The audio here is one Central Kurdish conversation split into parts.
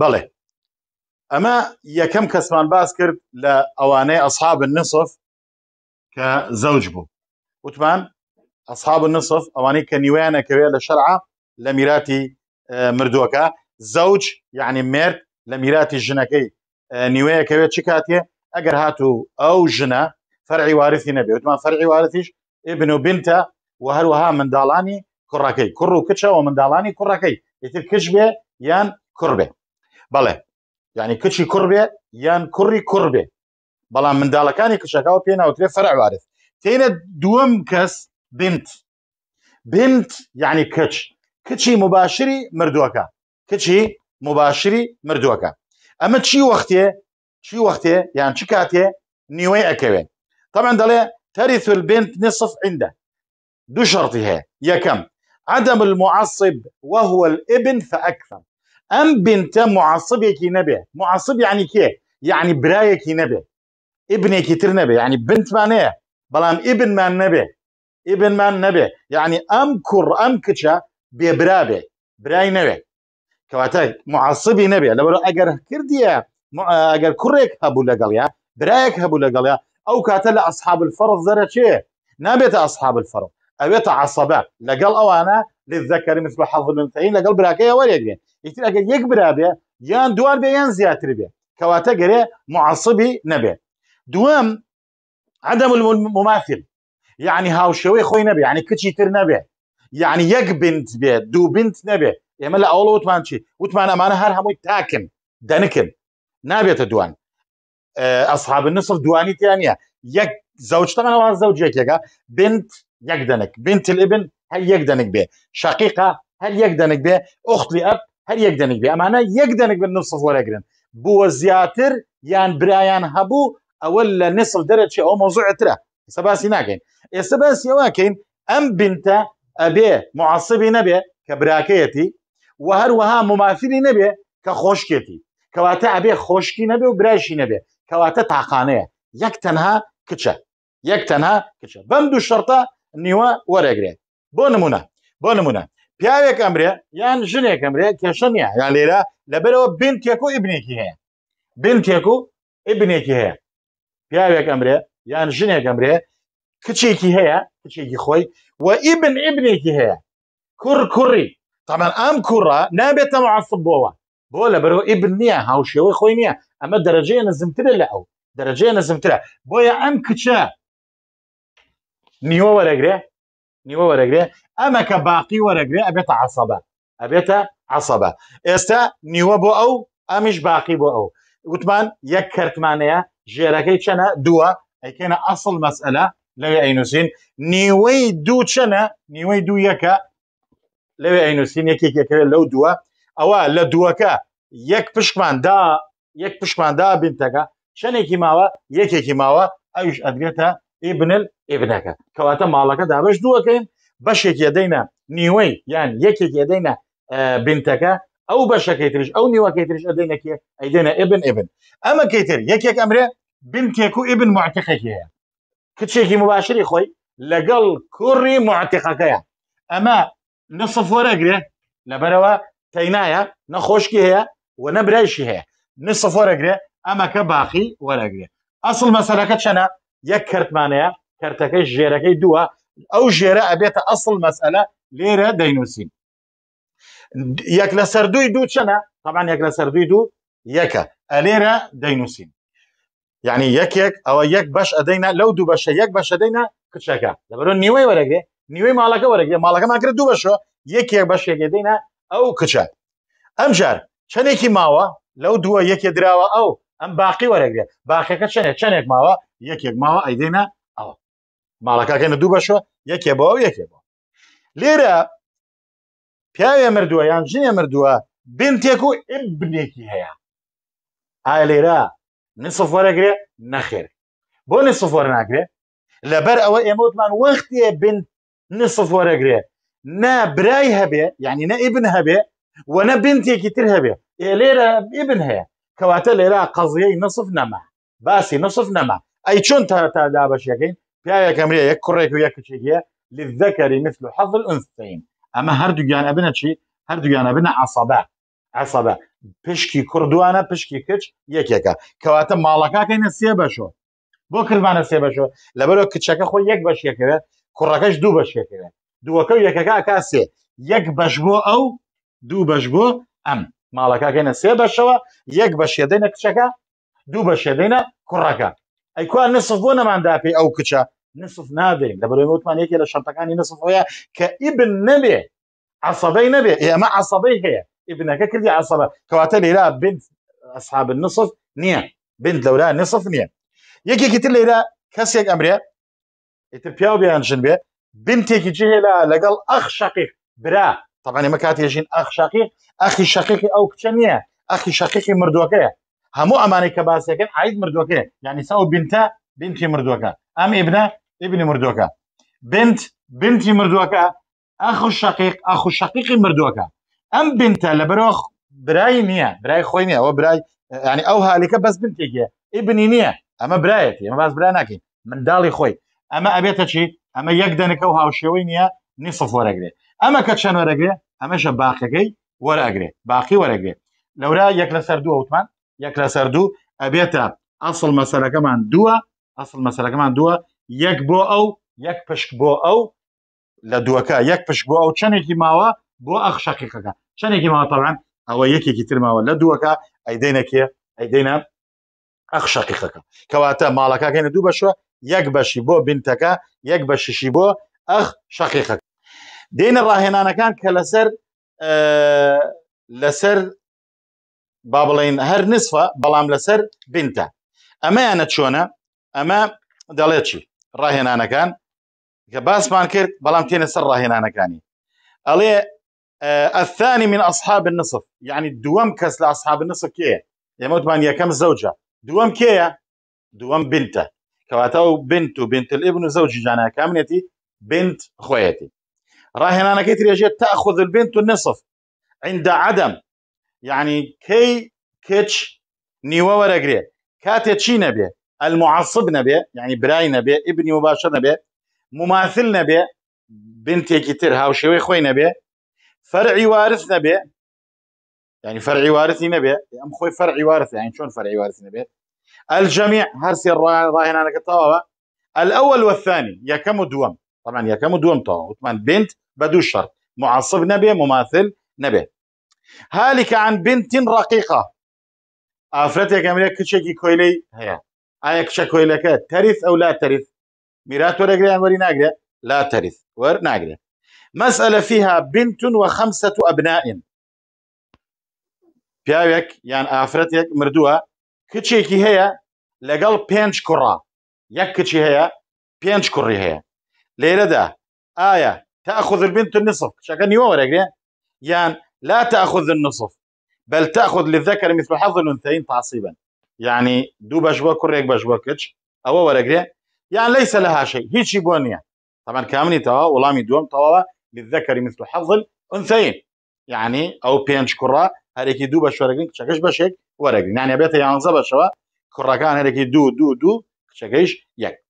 بەڵێ ئەمە یەکەم کەسمان باس کرد لە ئەوانەی ئەصحاب نسف کە زەوج بوو وتمان ئەصحاب نسف ئەوانەی کە نیویانەکەوێت لە شەرعە لە میراتی مردووەکە زەوج یعنی مرد لە میراتی ژنەکەی نیوەیەکەوێت چ کاتێ ئەگەر هاتوو ئەو ژنە فەرعی وارثی نەبێ وتمان فەرعی وارثیش ابن و بنتە و هەروەها منداڵانی کوڕەکەی کوڕ و کچەوە منداڵانی کوڕەکەی یتر کش بێ یان کوڕ بێ بەڵێ یعنی کچی کوڕبێ یان کوڕی کوڕبێ بەڵام منداڵەکانی کشەکەەوە پێناوترێ فەرعوارت تێنە دووەم کەس بنت بنت یعنی کچ کچی مباشری مردووەکە کچی مباشری مردووەکە ئەمە چی وەختێ چی وەختێ یان چی کاتێ نیوەی ئەکەوێ طبعا دەڵێ تەریث البنت نصف عنده دو شرطي هي يا كم عدم المعصب وهو الابن فأكثر أم بنت معصبك نبي معصب يعني كي يعني برايك نبي ابنك كتير نبي يعني بنت ما نه بلام ابن ما نبي ابن ما نبي يعني أم كر أم كتشا ببرابي براي نبي كواتا معصبي نبي لو أجر كرديا أجر كريك هبو لقليا برايك هبو لقليا أو كاتل أصحاب الفرض زرتشي نبيت أصحاب الفرض أبيت عصبة لقل أوانا للذكر مثل حظ الانثيين لقلب لەگەڵ براکەیە بين ئیتر ئەگەر يكبر برابێ يان دوار بێ يان زياتر بێ كواتا گەرێ معصبي نبي دوام عدم المماثل يعني هاو شوي خوي نبي يعني كتشي تر نبي يعني يك بنت بێ دو بنت نبي يا ملا ئەوڵە وتمان شي وتمان ئەمانە هەر همو تاکن دەنکن نابيت دوان ئەسحاب آه، النصف دوانی تیانە یەک زەوجتەمان ئەوان زەوجێکێکە بنت يك دەنک بنت الابن هەر یەک دەنگ بێ شقیقا هەر یەک دەنگ بێ ئۆختی ئەپ هەر یەک دەنگ بێ ئەمانە یەک دەنگ بن وەرەگرن بووە زیاتر یان برایان هەبوو ئەوە لە نسل دەرەچی ئەو مۆزوعترە سەباسی ناکەین ئێستا باسیەوەکەین ئەم بنتە ئەبێ مععسبی نەبێ کە براکەیەتی و هەروەها ممافری نەبێ کە خۆشکێتی کەواتە ئەبێ خۆشکی نەبێ و برایشی نەبێ کەواتە تاقانەیە یەک تەنها کچە یەک تەنها کچە بەم دوو شەرتە نیوە وەرەگرێت بۆ نمونە بۆ نمونە پیاوێک ئەمرێ یان ژنێک ئەمرێ کێشە نیە یان لێرە لەبەرەوە بن تێک و ئیبنێکی هەیە بن تێک و ئیبنێکی هەیە پیاوێک ئەمرێ یان ژنێک ئەمرێ کچێکی هەیە کچێکی خۆی و ئیبن ئیبنێکی هەیە کوڕ کوڕی تەمان ئەم کوڕە نابێتە معسب بۆەوە بۆ لەبەرەوە ئیبن نییە هاوشێوەی خۆی نییە ئەمە دەرەجێ نزمترە لە ئەو دەرەجێ نزمترە بۆیە ئەم کچە نیوە وەرەگرێ نیوە وەرەگرێ ئەمە کە باقی وەرەگرێ ئەبێتە عسەبە ئەبێتە عسەبە ئێستا نیوە بۆ ئەو ئەمیش باقی بۆ ئەو وتمان یەک کەرتمانەیە ژێرەکەی چەنە دووە ئەیکێنە ئەسڵ مەسئلە لەوێ ئەینوسین نیوەی دوو چەنە نیوەی دوو یەکە لەوێ ئەینوسین یەکێکەکەوێت لەو دووە ئەوە لە دووەکە یەک پشکماندا یەک پشماندا بنتەکە چەندێکی ماوە یەکێکی ماوە ئەوش ئەدرێتە ئیبنل ئێبنەکە کەواتە ماڵەکە دابش دووەکەین بەشێکی دەینە نیوەی یان یەکێکی دەینە بنتەکە ئەو بەشەکەی تریش ئەو نیوەکەی تریش ئەدەینەکە ئەیدێنە ئێبن ئێبن ئەمە کەیتر یەکێک ئەمرێ بنتێک و ئیبن معتەخەکەیە کچێکی مباشری خۆی لەگەڵ کوڕی معتەخەکەیە ئەمە نسەفۆرەگرێ لەبەرەوە تەینایە نەخۆشکی هەیە و نەبرایشی هەیە نسەفۆرەگرێ ئەمەکە باقی وەرەگرێ ئەسڵ مەسەرەکە چەنە یەک کردمانەیە کەرتەکەی ژێرەکەی دووە ئەو ژێرە ئەبێتە ئەسڵ مەسئلە لێرە دەینوسین یەک لە سەردووی دوو چەنە تاوان یەک لە سەردووی دوو یەکە ئەلێرە دەینوسین یعنی یەکێک ئەوە یەک بەش ئەدەینا لەو دوو بەشە یەک بەش ئەدەینا کچەکە لەبەرۆ نیوەی وەرەگێ نیوەی ماڵەکە وەرەگێ ماڵەکەمان کرد دوو بەشەوە یەکێک بەشێکێ دەینا ئەو کچە ئەمجار چەندێکی ماوە لەو دووە یەکێ درراوە ئەو ئەم باقی وەرەگرێت باقیەکە چنێک چنێک ماوە یەکێک ماوە ئەیدێنە ئەوە ماڵەکەکەنە دوو بەشەوە یەکێ بۆ یەکێ بۆ لێرە پیاوێ مردووە یان ژنێ مردووە بنتێک و ئبنێکی هەیە ئایا لێرە نسف وەرەگرێ نەخێر بۆ نسف وەرناگرێ لەبەر ئەوە ئێمەوتمان وەختێ بن نسف وەرەگرێ نە برای هەبێ یعنی نە ئیبن هەبێ وە نە بنتێکی تر هەبێ لێرە ئیبن هەیە کەواتە لێرا قەزیەی نصف نەما باسی نصف نەما ئەی چۆن تا تا دابەشەکەین پیاەکەمرێ یەک کوڕێک و یەکچێکە لذەکەری مثل حەفل ئەستین ئەمە هەردووگیان ئەبنە چی هەردووگیانە بنە عسەبە عسەبە پشکی کوردوانە پشکی کچ یەکێکە کەواتە ماڵەکەکەینە سێ بەشۆ بۆ کردمانە سێ بەشۆ لەبەرەوە کچەکە خۆی یەک بەشیەکەوێت کوڕەکەش دوو بەشێکەوێت دووەکە یەکەکە ئاکاسێ یەک بەش بۆ ئەو دوو بەش بۆ ئەم ماڵەکەکەینە يك باش يدينا بەش دو باش يدينا بەش اي کوڕەکە نصف نسف ما عندها في او کچە نصف نادرین لەبەرەوەی مانيك الى لە نصف ويا كابن نبي عصبي نبي نەبێ ما عصبي هي ابنك کردی عصبة كواتلي لا بنت اصحاب النصف نيا بنت لەورا نصف نییە یەکێکی تر لا كاسيك امريا ئیتر بيان جنبي بنتي كي جي لا لقال اخ شقيق برا طبعا ئمە کات ێژین ئەخ شقیق ئەخی شقیقی ئەو کچە نییە ئەخی شقیقی مردوەکەیە هەموو ئەمانەی کە باسەکەن عید مردوەکەی یانیسا و بینتە بنتی مردوەکە ئەم ئبنە ئبنی مردوەکە بنت بنتی مردوەکە ئەخ و شقیق ئەخ و شقیقی مردوەکە ئەم بنتە لە بەرۆخ برای نییە برای خۆی نیە ئەوە برای ینی ئەو هالیکە بەس بنتێکە ئبنی نییە ئەمە برایەتی ئەمە باز برا ناکەین منداڵی خۆی ئەمە ئەبێتە چی ئەمە یەک دەنەکە و هاوشێوەی نییە نی سفۆرەگرێت ئەمە کە چەند وەرەگرێ ئەمەشە باقیەکەی وەرەگرێ باقی وەرەگرێ لەورا یەک لە سەر دوو ئەوتمان یەک لە سەر دوو ئەبێتە ئەسڵ مەسەلەکەمان دووە ئەسڵ مەسەلەکەمان دووە یەک بۆ ئەو یەک پشک بۆ ئەو لە دووەکە یەک پشک بۆ ئەو چەندێکی ماوە بۆ ئەخ شقیقەکە چەندێکی ماوەتەڵان ئەوە یەکێکی ترماوە لە دووەکە ئەیدەینەکێ ئەیدەینە ئەخ شقیقەکە کەواتە ماڵەکەکەێنە دوو بەشوە یەک بەشی بۆ بنتەکە یەک بەشیشی بۆ ئەخ شقیقەکە دێنە ڕاهێنانەکان کە لەسەر لەسەر با بڵین هەر نسفە بەڵام لەسەر بنتە ئەمەیانە چۆنە ئەمە دەڵێکی ڕاهێنانەکان کە باسمان کرد بەڵام تێنە سەر ڕاهێنانەکانی ئەڵێ الثاني من أصحاب النصف يعني دوام كس لأصحاب النصف كيه يعني مطمئن يا كم زوجة دوام كيه دوام بنته كواتاو بنت وبنت الابن وزوجي جانا كامنتي بنت خويتي راهن انا كيتري جيت تاخذ البنت النصف عند عدم يعني كي كيتش نيوا ورقري كاتتشي نبي المعصب نبي يعني براي نبي ابني مباشر نبي مماثل نبي بنتي كتير شوي خوي نبي فرعي وارث نبي يعني فرعي وارثي نبي ام خوي فرعي وارث يعني شلون فرعي وارث نبي الجميع هرسي الراهن انا كتاوا الاول والثاني يا كم دوام طبعا يا كم دوام طبعا بنت بە دوو شەر معاصب نەبێ مماثل نەبێ هالك عن بنت رقيقة ئافرەتێک ئەمرێ کچێکی کۆیلەی هەیە ئایا کچە کۆیلەکە تەریف ئەو لا تەریف میرات وەرەگرێ ئەمەری ناگرێ لا تەریف وەر ناگرێ مەسئلە فيها بنت وخمسة أبناء پیاوێک یان ئافرەتێک مردووە کچێکی هەیە لەگەڵ پێنج کوڕا یەک کچی هەیە پێنج کوڕی هەیە لێرەدا ئایا تأخذ البنت النصف شكان يورق يعني لا تأخذ النصف بل تأخذ للذكر مثل حظ الأنثيين تعصيبا يعني دو بجوا ريك بجوا أو ورق يعني ليس لها شيء هيجي بونيا يعني. طبعا كامني توا ولامي دوم توا للذكر مثل حظ الأنثيين يعني أو بينش كرا هذيك دو باش ورقين شكش بشك ورقين يعني بيت زبا شوا كرا كان هذيك دو دو دو شكش يك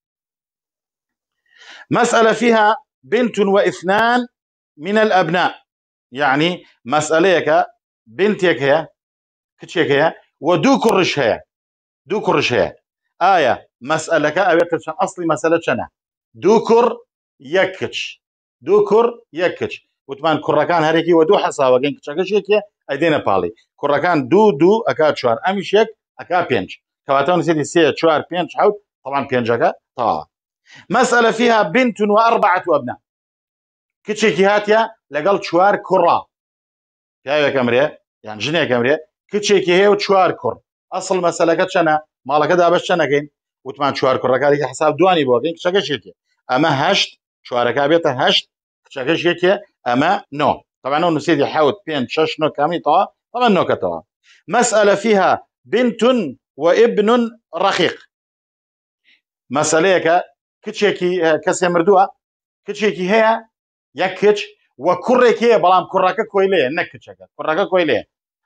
مسألة فيها بنت واثنان من الأبناء يعني مسألة بنتك هي كتشيك هي ودو كرش هي دو كرش هي آية مسألة أبيتش أصلي مسألة شنا دو كر يكتش دو كر يكتش وتمان كركان هريكي ودو حساب وكين كتشكش يكي أيدينا بالي كركان دو دو أكا شوار أمشيك أكا بينج كواتون سيدي سي شوار بينج حوت طبعا بينجك طبعا مەسئلە فيها بنت وأربعة أبناء کچێکی هاتیە لەگەڵ چوار کوڕا پیاوێکەمرێ یان ژنێکەمرێ کچێکی هەیە و چوار کوڕ ئەسڵ مەسلەکە چەنە ماڵەکە دابش چەنەکەین وتمان چوار کوڕەکانی حساب دوانی بۆکەین کچەکەشێکی ئەمە هەشت چوارەکە بێتە هەشت کچەکەشێکێ ئەمە نۆ طبعا نسيدي حوت بين شش نو كاميطا طبعا نو كتوا مسألة فيها بنت وابن رقيق مسألة کچێکی کەسێ مردووە کچێکی هەیە یەک کچ وە کوڕێک هەیە بەڵام کوڕەکە کۆی لێ نە کچەکە کوڕەکە کۆی لێ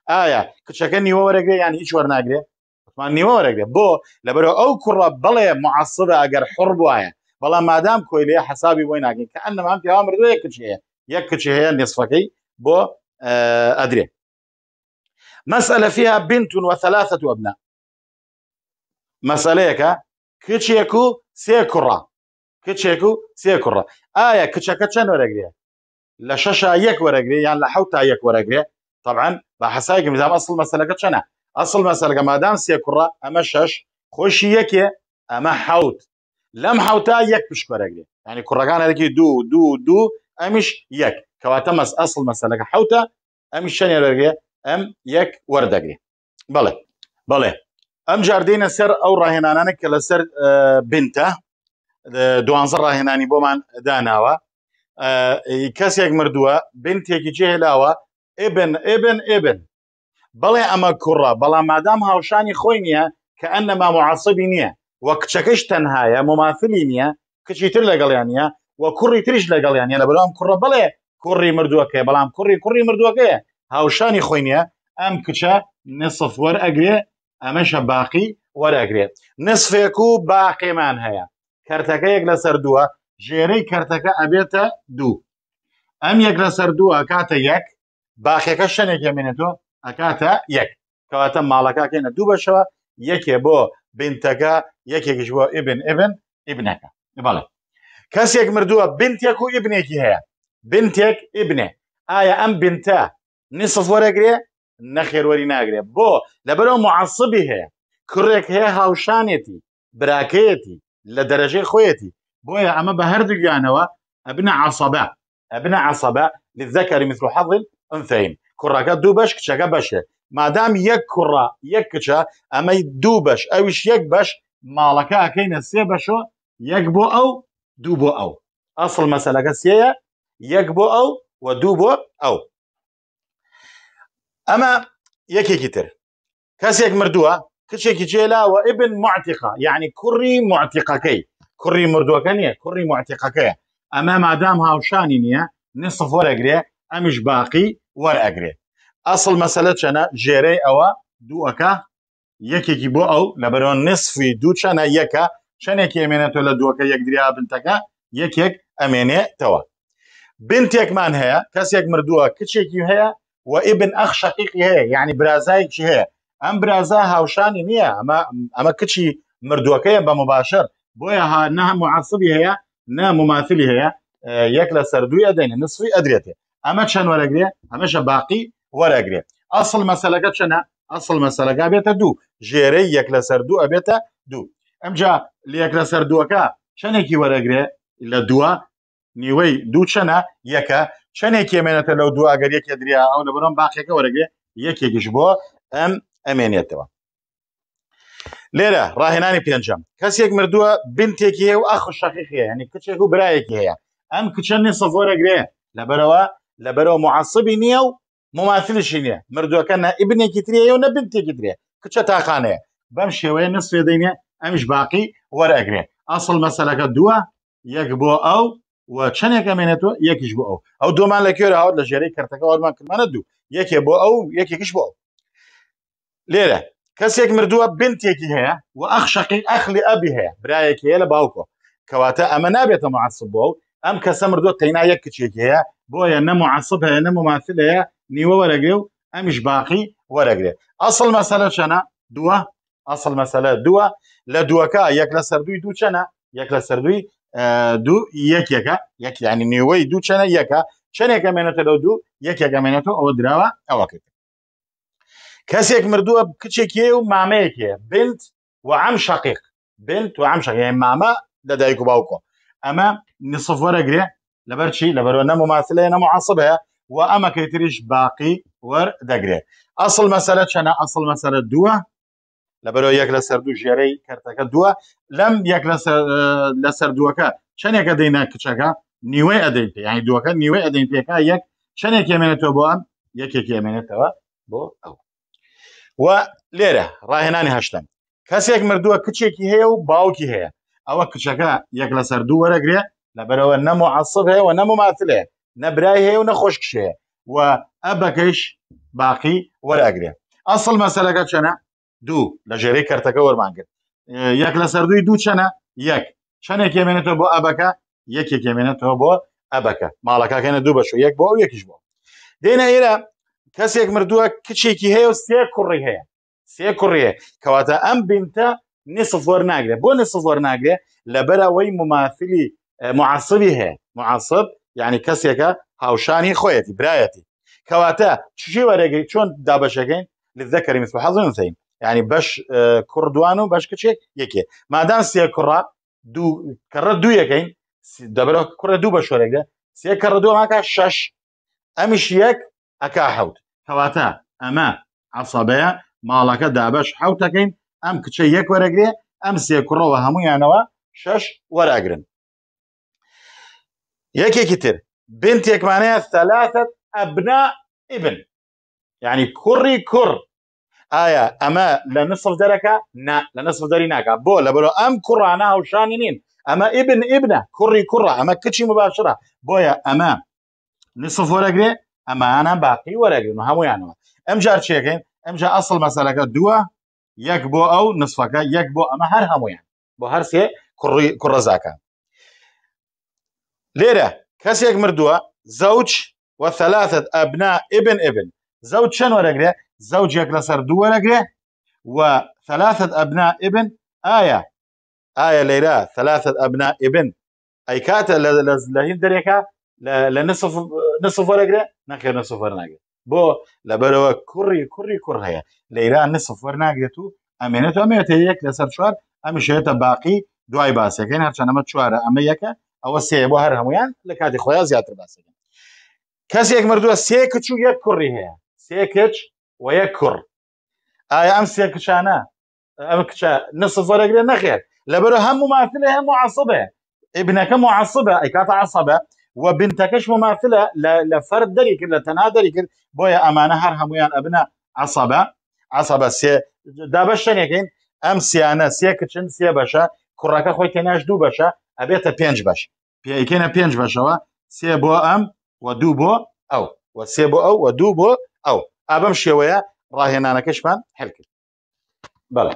ئایا کچەکە نیوە وەرەگرێ یان هیچ وەرناگرێ عثمان نیوە وەرەگرێ بۆ لەبەرەوە ئەو کوڕە بڵێ مععسبە ئەگەر حڕ وایە بەڵام مادام کۆی لێ حسابی بۆی ناگەین کە ئەنەمان پیاوا مردوە یەک کچ هەیە یەک کچ هەیە نێصفەکەی بۆ ئەدرێ مسألة فيها بنت وثلاثة أبناء مسألة كا كتشيكو سيكرا کچێک و سێ کوڕە ئایا کچەکە چەند وەرەگرێ لە شەش یەک وەرەگرێ یان لە حوت تا یەک وەرەگرێ طبعاً بە حسایگە میزان ئەسڵ مەسلەکە چەنە ئەسڵ مەسەرگە مادام سێ کوڕە ئەمە شەش خۆشی یەکێ ئەمە حوت لەم حوتا یەک پشکوەرەگرێ ینی کوڕەکانێکی دوو دوو دوو ئەمیش یەک کەواتە مەس ئەسڵ مەسلەکە حوتە ئەمی شەنێرەگرێ ئەم یەک وەردەگرێ بڵێ بڵێ ئەم جاردینە سەر ئەو ڕاهێنانانە کە لەسەر بنتە دوانزە ڕاهێنانی بۆمان داناوە کەسێک مردووە بنتێکی جێهێلاوە ئێبن ئێبن ئێبن بەڵێ ئەمە کوڕە بەڵام مادام هاوشانی خۆی نییە کە ئەن نەما مععسەبی نییە وە کچەکەش تەنهاە ممافلی نییە کچی تر لەگەڵیانە وە کوڕی تریش لەگەڵیانە لە بەڵام کوڕە بڵێ کوڕی مردووەکەی بەڵام کوڕی کوڕی مردووەکەیە هاوشانی خۆی نییە ئەم کچە نصف وەرئەگرێ ئەمەشە باقی وەرەگرێت نصفێک و باقیێمان هەیە کەرتەکە یەک لەسەر دووە ژێرەی کەرتەکە ئەبێتە دوو ئەم یەک لەسەر دووە ئەکاتە یەک باخەکە شەنێکە منێتەوە ئەکاتە یەک کەواتە ماڵەکەکەێنە دوو بەشەوە یەکێ بۆ بنتەکە یەکێکیش بۆ ئبن ئبن ئبنەکە بەڵێ کەسێک مردووە بنتێک و ئبنێکی هەیە بنتێک ئبنێ ئایا ئەم بنتە نصف وەرەگرێ نەخێروەری ناگرێت بۆ لەبەرەوە مععسبی هەیە کوڕێک هەیە هاوشانێتی براکەیەتی لە دەرەژەی خۆیەتی بۆیە ئەمە بە هەردوو گیانەوە ئەبنە عسەبە ئەبنە عسەبە لذەکەری مثل حەڵ ئەفەین کوڕەکە دوو بەش کچەکە بەشێ مادام یەک کوڕ یەک کچە ئەمەی دوو بەش ئەویش یەک بەش ماڵەکە ئەکەینە سێ بەشۆ یەک بۆ ئەو دوو بۆ ئەو ئەسڵ مەسەلەکە سێە یەک بۆ ئەو و دوو بۆ ئەو ئەمە یەکێکی تر کەسێک مردووە کچێکی جێلاوە ئبن معتیقا یعنی کوڕی معتیقەکەی کوڕی مردووەکە نییە کوڕی معتیقەکەیە ئەمە مادام هاوشانی نییە نصف وەرەگرێ ئەمیش باقی وەرەگرێ ئەسڵ مەسەلە چەنە ژێرەی ئەوە دووەکە یەکێکی بۆ ئەو لەبەرەوە نصفی دوو چەنە یەکە چەندێکی ئەمێنێتەوە لە دووەکە یەکدریا بنتەکە یەکێک ئەمێنێتەوە بنتێکمان هەیە کەسێک مردووە کچێکی هەیە و ئبن ئەخ شقیقی هەیە یعنی برازایکی هەیە ئەم برازە هاوشانی نییە ئەمە ئەمە کچی مردوەکەیە بە مباشر بۆیە نه معاصبی هەیە نه مماثلی هەیە یەک لە سەردووی ئەدەێنێ نصفی ئەدرێتێ ئەمە چەند وەرەگرێ ئەمەشە باقی وەرەگرێت ئەسڵ مەسلەکە چەنە ئەسڵ مەسلەکە بێتە دوو ژێرەی یەک لە سەردوو ئەبێتە دوو ئەمجا لەک لە سەردووەکە چەندێکی وەرەگرێ لە دووە نیوەی دوو چەنە یەکە چەندێک کێمێنێتە لەو دوواگەر یەکێ دریا ئەو لە بەرم باقیەکە وەرەگرێ یەکێکیش بۆ ئەم ئەمێنێتەوە لێرە ڕاهێنانی پێنجم کەسێک مردووە بنتێکی هەیە و ئاخ شەقیقیە هەنی کچێک و برایەکی هەیە ئەم کچە نێ سەفۆرەگرێ لەبەرەوە لەبەرەوە مععسبی نییە و مماثلشی نیە مردوەکە نە ئیبنێکی ترێ و نە بنتێکی درێ کچە تاقانەیە بەم شێوەیە نسوێ دەینێ ئەمیش باقی وەرەگرێ ئاسڵ مەسەلەکە دووە یەک بۆ ئەو و چندێکە مێنێتەوە یەکیش بۆ ئەو ئەو دومان لە کوێرە هاوت لە ژێرەی کەرتەکە وەرمان کردمانە دوو یەکێ بۆ ئەو یەکێکیش بۆ ئەو لێرە کەسێک مردووە بنتێکی هەیە و ئەخ شقی ئەخلی ئەبی هەیە برایەکی هەیە لە باوکۆ کەواتە ئەمە نابێتە معسب بۆ و ئەم کەسە مردووە تەینا یەک کچێکی هەیە بۆیە نەمو عسب هەیە نەمو مافل هەیە نیوە وەرەگرێ و ئەمیش باقی وەرەگرێ ئەسڵ مەسەلە چەنە دووە ئەسڵ مەسەلە دووە لە دووەکە یەک لە سەردووی دوو چەنە یەک لە سەردووی دوو یەکێکە یەک ینی نێوەی دوو چەنە یەکە چەنێکە مێنێتە لەو دوو یەکێکە مێنێتەوە ئەوە درراوە ئەوە کرد كاسيك مردوه بكتشيكي ومعميكي بنت وعم شقيق بنت وعم شقيق يعني معما لدايكو باوكو اما نصف ورا قري لبرشي لبرو انا مماثله انا معصبها واما كيتريش باقي ور دقري اصل مساله شنا اصل مساله دوا لبرو ياك لسر دو جيري كرتك دوا لم ياك لسر لسر دوكا شن ياك دينا كتشاكا نيوي ادين يعني دوكا نيوي ادين بيكا ياك شن ياك يمنتو بوان ياك ياك يمنتو بو او و لێرە ڕاهێنانی هەشتم کەسێک مردووە کچێکی هەیە و باوکی هەیە ئەوە کچەکە یەک لەسەر دوو وەرەگرێ لەبەرەوە نەمو عسب هەیە و نەمو ماتلێ نەبرای هەیە و نەخۆشکشەیە و ئەبەکەش باقی وەرەگرێ ئەسڵ مەسەلەکە چەنە دوو لە ژێرەی کەرتەکە وەرمان کرد یەک لەسەر دووی دوو چەنە یەک چەندێک ێمێنێتەوە بۆ ئەبەکە یەکێک ێمێنێتەوە بۆ ئەبەکە ماڵەکەکەێنە دوو بەش یەک بۆ یەکیش بۆ دێنە ئێرە کەسێک مردووە کچێکی هەیە و سێ کوڕی هەیە سێ کوڕیە کەواتە ئەم بینتە نصف وەرناگرێ بۆ نصف وەرناگرێ لەبەرەوەی مماثلی معاصبی هەیە معاصب یعنی کەسێکە هاوشانی خۆیەتی برایەتی کەواتە چێ وەرەگەی چۆن دابەشەکەین لذەکەری مثل حەزنسەین یعنی بەش کوردوان و بەش کچێک یەکێ مادام سێ کوڕ دوو کەڕە دوویەکەین دەبەر کوڕە دوو بە شوێرەگە سێ کەڕە دوو ماکە شش ئەمیش یەک ئەکا حوت کەواتە ئەمە عسەبەیە ماڵەکە دابش حوتەکەین ئەم کچە یەک وەرەگرێ ئەم سێ کوڕەوە هەمویانەوە شەش وەراگرن یەکێکی تر بنت یەکمانەیە سەلاتت ئەبنا ئبن یعنی کوڕی کوڕ ئایا ئەمە لە نصف دەرەکە لە نصف دەری ناکە بۆ لە بەرۆ ئەم کوڕانە هاوشانی نین ئەمە ئبن ئبنە کوڕی کوڕە ئەمە کچی مباشرە بۆیە ئەمە نصف وەرەگرێ ئەمانە باقی وەرەگرن و هەمویانەوە ئەم جار چێکین ئەمجا ئەسڵ مەسەلەکە دووە یەک بۆ ئەو نسفەکە یەک بۆ ئەمە هەر هەمویان بۆ هەرسێ کوڕەزاکە لێرە کەسێک مردووە زەوج وەثەلاتت ئەبنا ئبن ئبن زەوج چەند وەرەگرێ زەوجێک لەسەر دوو وەرەگرێ و ثلاثت ئەبنا ئبن ئایا ئایا لێرە ثلاثت ئەبنا ئبن ئەیکاتە لە هین دەرێکە la, نصف نصف ورقة نخي نصف ورقة بۆ لەبەرەوە کوڕی کوڕی کوڕ هەیە لە ئیران نصف وەرناگرێت و ئەمێنێت ئەمێت یەک لەسەر چوار ئەمیشێتە باقی دوای باسەکەین هەرچەنەمە چوارە ئەمە یەکە ئەوە سێ بۆ هەر هەمویان لە کاتی خۆیان زیاتر باسەکەن کەسێک مردووە سێ کچ و یەک کوڕی هەیە سێ کچ و یەک کوڕ ئایا ئەم سێ کچانە ئەم کچە نصف وەرەگرێت نەخێت لەبەرە هەموو مافلێ هەموو عسبێ ابنەکە معصبە ئەیکاتە عسبە و بنتەکەش مماثلە لە فرد دەری کرد لە تەنا دەری کرد بۆیە ئەمانە هەر هەمویان ئەبنە عسابە عسابە سێ دابش شەنێکین ئەم سیانە سێ کچن سێ بەشە کوڕەکە خۆی تێناش دوو بەشە ئەبێتە پێنج بەش پێکەنە پێنج بەشەوە سێ بۆ ئەم و دوو بۆ ئەو و سێ بۆ ئەو و دوو بۆ ئەو ئابم شێوەیە ڕاهێنانەکەشمان هەرکرد بەڵێ